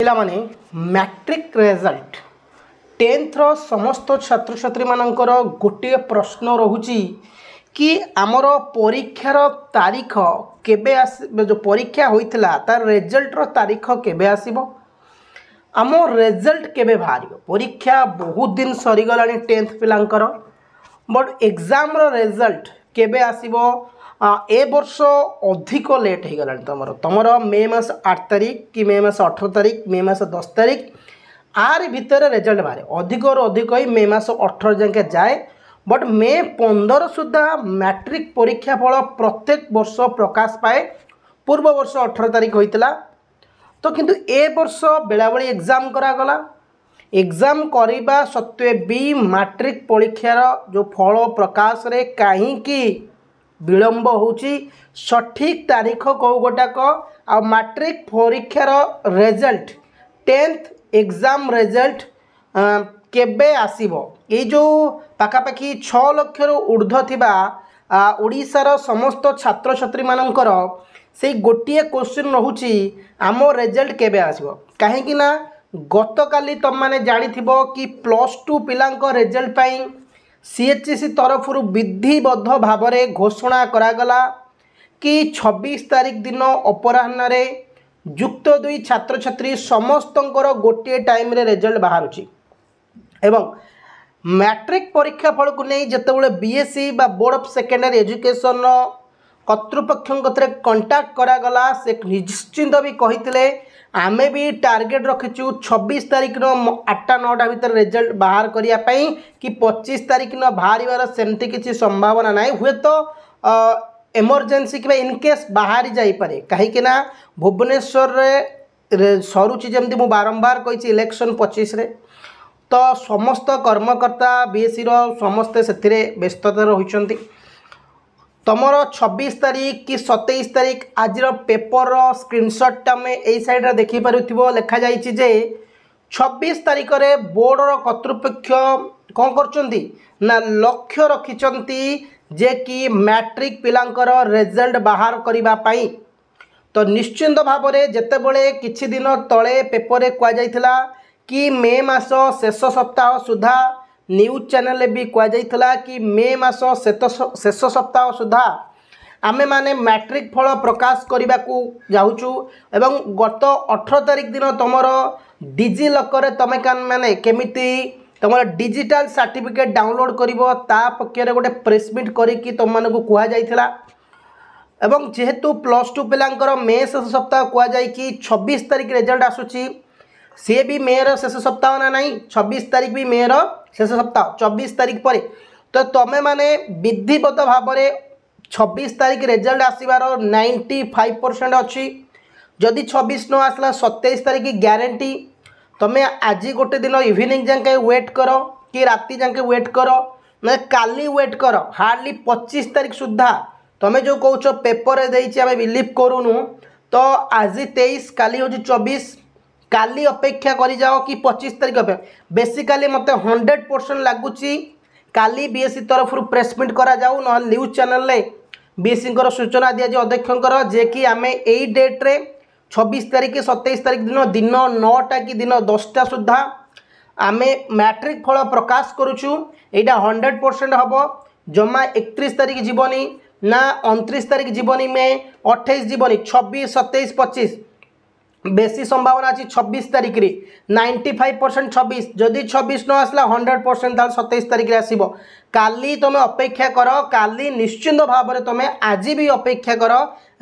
ପିଲାମାନେ matric result ଟେନ୍ଥର ସମସ୍ତ ଛାତ୍ରଛାତ୍ରୀମାନଙ୍କର ଗୋଟିଏ ପ୍ରଶ୍ନ ରହୁଛି କି ଆମର ପରୀକ୍ଷାର ତାରିଖ କେବେ ଆସି ଯେଉଁ ପରୀକ୍ଷା ହୋଇଥିଲା ତା'ର ରେଜଲ୍ଟର ତାରିଖ କେବେ ଆସିବ ଆମ ରେଜଲ୍ଟ କେବେ ବାହାରିବ ପରୀକ୍ଷା ବହୁତ ଦିନ ସରିଗଲାଣି ଟେନ୍ଥ ପିଲାଙ୍କର ବଟ୍ ଏକ୍ଜାମ୍ର ରେଜଲ୍ଟ କେବେ ଆସିବ ଏ ବର୍ଷ ଅଧିକ ଲେଟ୍ ହୋଇଗଲାଣି ତୁମର ତୁମର ମେ ମାସ ଆଠ ତାରିଖ କି ମେ ମାସ ଅଠର ତାରିଖ ମେ ମାସ ଦଶ ତାରିଖ ଆରି ଭିତରେ ରେଜଲ୍ଟ ବାହାରେ ଅଧିକରୁ ଅଧିକ ହୋଇ ମେ ମାସ ଅଠର ଯାକେ ଯାଏ ବଟ୍ ମେ ପନ୍ଦର ସୁଦ୍ଧା ମ୍ୟାଟ୍ରିକ୍ ପରୀକ୍ଷା ଫଳ ପ୍ରତ୍ୟେକ ବର୍ଷ ପ୍ରକାଶ ପାଏ ପୂର୍ବ ବର୍ଷ ଅଠର ତାରିଖ ହୋଇଥିଲା ତ କିନ୍ତୁ ଏ ବର୍ଷ ବେଳାବେଳି ଏକ୍ଜାମ୍ କରାଗଲା ଏକ୍ଜାମ୍ କରିବା ସତ୍ତ୍ୱେ ବି ମାଟ୍ରିକ୍ ପରୀକ୍ଷାର ଯେଉଁ ଫଳ ପ୍ରକାଶରେ କାହିଁକି ବିଳମ୍ବ ହେଉଛି ସଠିକ୍ ତାରିଖ କେଉଁ ଗୋଟାକ ଆଉ ମାଟ୍ରିକ୍ ପରୀକ୍ଷାର ରେଜଲ୍ଟ ଟେନ୍ଥ ଏକ୍ଜାମ୍ ରେଜଲ୍ଟ କେବେ ଆସିବ ଏଇ ଯେଉଁ ପାଖାପାଖି ଛଅ ଲକ୍ଷରୁ ଉର୍ଦ୍ଧ୍ୱ ଥିବା ଓଡ଼ିଶାର ସମସ୍ତ ଛାତ୍ରଛାତ୍ରୀମାନଙ୍କର ସେଇ ଗୋଟିଏ କୋଶ୍ଚିନ୍ ରହୁଛି ଆମ ରେଜଲ୍ଟ କେବେ ଆସିବ କାହିଁକି ନା ଗତକାଲି ତୁମମାନେ ଜାଣିଥିବ କି ପ୍ଲସ୍ ଟୁ ପିଲାଙ୍କ ରେଜଲ୍ଟ ପାଇଁ ସିଏଚ୍ସି ତରଫରୁ ବିଧିବଦ୍ଧ ଭାବରେ ଘୋଷଣା କରାଗଲା କି ଛବିଶ ତାରିଖ ଦିନ ଅପରାହ୍ନରେ ଯୁକ୍ତ ଦୁଇ ଛାତ୍ରଛାତ୍ରୀ ସମସ୍ତଙ୍କର ଗୋଟିଏ ଟାଇମ୍ରେ ରେଜଲ୍ଟ ବାହାରୁଛି ଏବଂ ମ୍ୟାଟ୍ରିକ୍ ପରୀକ୍ଷା ଫଳକୁ ନେଇ ଯେତେବେଳେ ବିଏସ୍ସି ବା ବୋର୍ଡ଼ ଅଫ୍ ସେକେଣ୍ଡାରୀ ଏଜୁକେସନ୍ର କର୍ତ୍ତୃପକ୍ଷଙ୍କ କତିରେ କଣ୍ଟାକ୍ଟ କରାଗଲା ସେ ନିଶ୍ଚିନ୍ତ ବି କହିଥିଲେ ଆମେ ବି ଟାର୍ଗେଟ୍ ରଖିଛୁ ଛବିଶ ତାରିଖର ଆଠଟା ନଅଟା ଭିତରେ ରେଜଲ୍ଟ ବାହାର କରିବା ପାଇଁ କି ପଚିଶ ତାରିଖ ନ ବାହାରିବାର ସେମିତି କିଛି ସମ୍ଭାବନା ନାହିଁ ହୁଏତ ଏମର୍ଜେନ୍ସି କିମ୍ବା ଇନକେସ୍ ବାହାରି ଯାଇପାରେ କାହିଁକିନା ଭୁବନେଶ୍ୱରରେ ସରୁଛି ଯେମିତି ମୁଁ ବାରମ୍ବାର କହିଛି ଇଲେକ୍ସନ୍ ପଚିଶରେ ତ ସମସ୍ତ କର୍ମକର୍ତ୍ତା ବିଏସ୍ସିର ସମସ୍ତେ ସେଥିରେ ବ୍ୟସ୍ତତା ରହିଛନ୍ତି তোমার ছবিশ তারিখ কি সতেইশ তারিখ আজির পেপর স্ক্রিনশটটা আমি এই সাইড্রে দেখিপারুব লেখা যাই যে ছবিশ তারিখরে বোর্ডর কর্তৃপক্ষ কম করছেন না লক্ষ্য রাখিছেন যে কি ম্যাট্রিক পিলাঙ্কর রেজল্ট বাহার করা তো নিশ্চিন্ত ভাবে যেতবে কিছু দিন তলে পেপরে কুযাই কি মে মাস শেষ সপ্তাহ সুদ্ধা ନ୍ୟୁଜ୍ ଚ୍ୟାନେଲ୍ରେ ବି କୁହାଯାଇଥିଲା କି ମେ ମାସ ଶେଷ ସପ୍ତାହ ସୁଦ୍ଧା ଆମେମାନେ ମ୍ୟାଟ୍ରିକ୍ ଫଳ ପ୍ରକାଶ କରିବାକୁ ଯାଉଛୁ ଏବଂ ଗତ ଅଠର ତାରିଖ ଦିନ ତୁମର ଡିଜି ଲକର୍ରେ ତୁମେ ମାନେ କେମିତି ତୁମର ଡିଜିଟାଲ ସାର୍ଟିଫିକେଟ୍ ଡାଉନଲୋଡ଼୍ କରିବ ତା ପକ୍ଷରେ ଗୋଟେ ପ୍ରେସମିଟ୍ କରିକି ତୁମମାନଙ୍କୁ କୁହାଯାଇଥିଲା ଏବଂ ଯେହେତୁ ପ୍ଲସ୍ ଟୁ ପିଲାଙ୍କର ମେ ଶେଷ ସପ୍ତାହ କୁହାଯାଇକି ଛବିଶ ତାରିଖ ରେଜଲ୍ଟ ଆସୁଛି ସିଏ ବି ମେର ଶେଷ ସପ୍ତାହ ନା ନାହିଁ ଛବିଶ ତାରିଖ ବି ମେର ଶେଷ ସପ୍ତାହ ଚବିଶ ତାରିଖ ପରେ ତ ତମେମାନେ ବିଧିବଦ୍ଧ ଭାବରେ ଛବିଶ ତାରିଖ ରେଜଲ୍ଟ ଆସିବାର ନାଇଣ୍ଟି ଫାଇଭ୍ ପରସେଣ୍ଟ ଅଛି ଯଦି ଛବିଶ ନ ଆସିଲା ସତେଇଶ ତାରିଖ ଗ୍ୟାରେଣ୍ଟି ତମେ ଆଜି ଗୋଟେ ଦିନ ଇଭିନିଂ ଯାକେ ୱେଟ୍ କର କି ରାତି ଯାକେ ୱେଟ୍ କର ନା କାଲି ୱେଟ୍ କର ହାର୍ଡ଼ଲି ପଚିଶ ତାରିଖ ସୁଦ୍ଧା ତମେ ଯେଉଁ କହୁଛ ପେପରରେ ଦେଇଛି ଆମେ ବିଲିଭ୍ କରୁନୁ ତ ଆଜି ତେଇଶ କାଲି ହେଉଛି ଚବିଶ কালি অপেক্ষা করে যাও কি পঁচিশ তারিখ অপেক্ষা বেসিকালি মতো হন্ড্রেড পরসেন্ট লাগুচি কালি বিএসসি তরফর প্রেস মিট করা যাও নহলে নিউজ চ্যানেলে বিএসসিঙ্কর সূচনা দিয়াযাও অধ্যক্ষঙ্কর যে কি আমি এই ডেট্রে ছবিশ তারিখ সতেইশ তারিখ দিন দিন নটা কি দিন দশটা সুদ্ধা আমি ম্যাট্রিক ফল প্রকাশ করুছু এইটা হন্ড্রেড পরসেন্ট হব জমা একত্রিশ তারিখ যাবনি না অনত্রিশ তারিখ যাবনি মে অঠাইশ যাবনি ছবিশ সতেইশ পঁচিশ বেশি সম্ভাবনা আছে ছব্বিশ তারিখে নাইনটি ফাইভ পরসেন্ট ছবিশ যদি ছবিশ ন আসলা হন্ড্রেড পরসেন্ট তাহলে সতেইশ তারিখে আসব কালি তুমি অপেক্ষা কর কালি নিশ্চিন্ত ভাবে তুমি আজি বি অপেক্ষা কর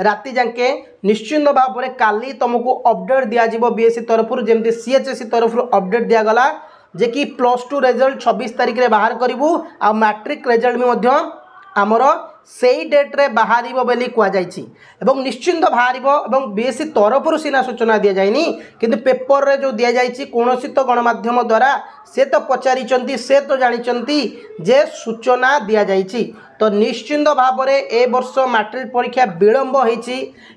রাতে যাকে নিশ্চিন্ত ভাবে কালি তুমি অপডেট দিয়াযিব বিএসসি তরফ যেমনি সিএচএসি e তরফ অপডেট দিয়াগলা যে কি প্লস টু রেজল্ট ছবিশ তারিখে বাহার করবু আ ম্যাট্রিক রেজল্ট বি আমার সেই ডেট্রে বাহারিব বলে কুযাই এবং নিশ্চিন্ত বাহারিব এবং বিএসি তরফর সিনা সূচনা দিয়ে যায়নি কিন্তু পেপরের যে দিয়ে যাই কৌশি তো গণমাধ্যম দ্বারা সে তো পচারিছেন সে তো জাঁচান যে সূচনা দিয়া যাই তো নিশ্চিন্ত ভাবে এ বর্ষ ম্যাট্রিক পরীক্ষা বিলম্ব হয়েছি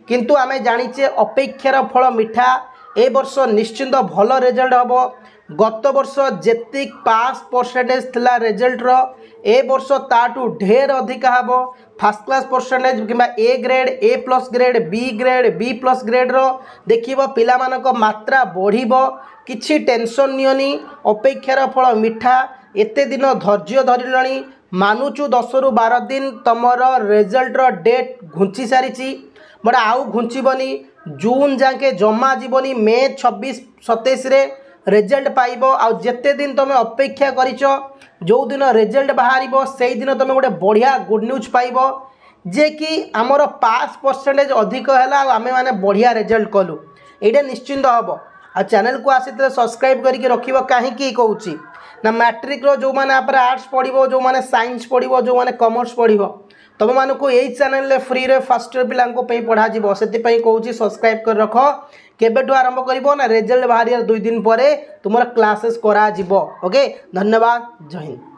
কিন্তু আমি জাঁচে অপেক্ষার ফল মিঠা এ বর্ষ নিশ্চিন্ত ভাল রেজল্ট হব ଗତ ବର୍ଷ ଯେତିକି ପାସ୍ ପରସେଣ୍ଟେଜ୍ ଥିଲା ରେଜଲ୍ଟର ଏ ବର୍ଷ ତା'ଠୁ ଢେର ଅଧିକା ହେବ ଫାର୍ଷ୍ଟ କ୍ଲାସ୍ ପରସେଣ୍ଟେଜ୍ କିମ୍ବା A grade A plus grade B grade B plus ଗ୍ରେଡ୍ର ଦେଖିବ ପିଲାମାନଙ୍କ ମାତ୍ରା ବଢ଼ିବ କିଛି ଟେନସନ୍ ନିଅନି ଅପେକ୍ଷାର ଫଳ ମିଠା ଏତେ ଦିନ ଧୈର୍ଯ୍ୟ ଧରିଲଣି ମାନୁଛୁ ଦଶରୁ ବାର ଦିନ ତୁମର ରେଜଲ୍ଟର ଡେଟ୍ ଘୁଞ୍ଚି ସାରିଛି ବଟ୍ ଆଉ ଘୁଞ୍ଚିବନି ଜୁନ୍ ଯାକେ ଜମା ଯିବନି ମେ ଛବିଶ ସତେଇଶରେ ରେଜଲ୍ଟ ପାଇବ ଆଉ ଯେତେ ଦିନ ତୁମେ ଅପେକ୍ଷା କରିଛ ଯେଉଁଦିନ ରେଜଲ୍ଟ ବାହାରିବ ସେଇଦିନ ତୁମେ ଗୋଟେ ବଢ଼ିଆ ଗୁଡ଼୍ ନ୍ୟୁଜ୍ ପାଇବ ଯିଏକି ଆମର ପାସ୍ ପରସେଣ୍ଟେଜ୍ ଅଧିକ ହେଲା ଆଉ ଆମେମାନେ ବଢ଼ିଆ ରେଜଲ୍ଟ କଲୁ ଏଇଟା ନିଶ୍ଚିନ୍ତ ହେବ ଆଉ ଚ୍ୟାନେଲ୍କୁ ଆସିଥିଲେ ସବସ୍କ୍ରାଇବ୍ କରିକି ରଖିବ କାହିଁକି କହୁଛି ନା ମ୍ୟାଟ୍ରିକ୍ର ଯେଉଁମାନେ ଆପରେ ଆର୍ଟ୍ସ ପଢ଼ିବ ଯେଉଁମାନେ ସାଇନ୍ସ ପଢ଼ିବ ଯେଉଁମାନେ କମର୍ସ ପଢ଼ିବ तुम तुमको यही चेल फ्री रे फास्ट इयर पे पढ़ा से कौन सब्सक्राइब कर रख के आरंभ कर ना रेजल्ट बाहर दुई दिन पर तुम क्लासेस करा ओके धन्यवाद जय हिंद